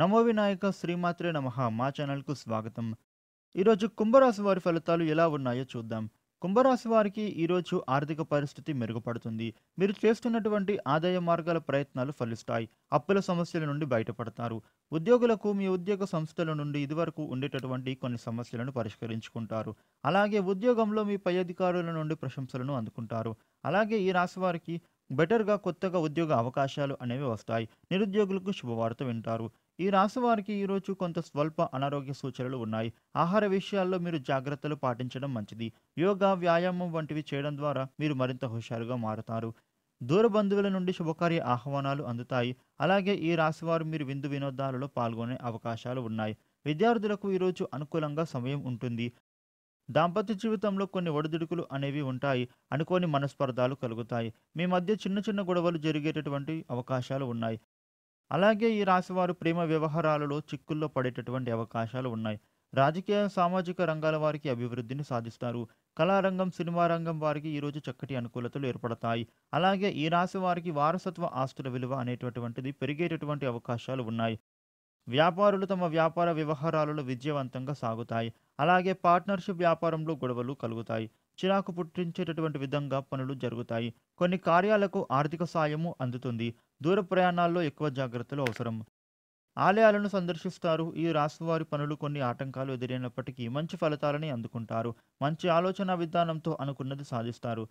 నమో వినాయక శ్రీమాత్రే నమ మా ఛానల్కు స్వాగతం ఈరోజు కుంభరాశి వారి ఫలితాలు ఎలా ఉన్నాయో చూద్దాం కుంభరాశి వారికి ఈరోజు ఆర్థిక పరిస్థితి మెరుగుపడుతుంది మీరు చేస్తున్నటువంటి ఆదాయ మార్గాల ప్రయత్నాలు ఫలిస్తాయి అప్పుల సమస్యల నుండి బయటపడతారు ఉద్యోగులకు మీ ఉద్యోగ సంస్థల నుండి ఇదివరకు ఉండేటటువంటి కొన్ని సమస్యలను పరిష్కరించుకుంటారు అలాగే ఉద్యోగంలో మీ పై అధికారుల నుండి ప్రశంసలను అందుకుంటారు అలాగే ఈ రాశి వారికి బెటర్గా కొత్తగా ఉద్యోగ అవకాశాలు అనేవి వస్తాయి నిరుద్యోగులకు శుభవార్త వింటారు ఈ రాశి వారికి ఈరోజు కొంత స్వల్ప అనారోగ్య సూచనలు ఉన్నాయి ఆహార విషయాల్లో మీరు జాగ్రత్తలు పాటించడం మంచిది యోగా వ్యాయామం వంటివి చేయడం ద్వారా మీరు మరింత హుషారుగా మారుతారు దూర బంధువుల నుండి శుభకార్య ఆహ్వానాలు అందుతాయి అలాగే ఈ రాశివారు మీరు విందు వినోదాలలో పాల్గొనే అవకాశాలు ఉన్నాయి విద్యార్థులకు ఈరోజు అనుకూలంగా సమయం ఉంటుంది దాంపత్య జీవితంలో కొన్ని ఒడిదుడుకులు అనేవి ఉంటాయి అనుకోని మనస్పర్ధాలు కలుగుతాయి మీ మధ్య చిన్న చిన్న గొడవలు జరిగేటటువంటి అవకాశాలు ఉన్నాయి అలాగే ఈ రాశివారు ప్రేమ వ్యవహారాలలో చిక్కుల్లో పడేటటువంటి అవకాశాలు ఉన్నాయి రాజకీయ సామాజిక రంగాల వారికి అభివృద్ధిని సాధిస్తారు కళారంగం సినిమా రంగం వారికి ఈరోజు చక్కటి అనుకూలతలు ఏర్పడతాయి అలాగే ఈ రాశి వారికి వారసత్వ ఆస్తుల విలువ అనేటటువంటిది పెరిగేటటువంటి అవకాశాలు ఉన్నాయి వ్యాపారులు తమ వ్యాపార వ్యవహారాలలో విజయవంతంగా సాగుతాయి అలాగే పార్ట్నర్షిప్ వ్యాపారంలో గొడవలు కలుగుతాయి చిరాకు పుట్టించేటటువంటి విధంగా పనులు జరుగుతాయి కొన్ని కార్యాలకు ఆర్థిక సాయము అందుతుంది దూర ప్రయాణాల్లో ఎక్కువ జాగ్రత్తలు అవసరం ఆలయాలను సందర్శిస్తారు ఈ వారి పనులు కొన్ని ఆటంకాలు ఎదురైనప్పటికీ మంచి ఫలితాలని అందుకుంటారు మంచి ఆలోచన విధానంతో అనుకున్నది సాధిస్తారు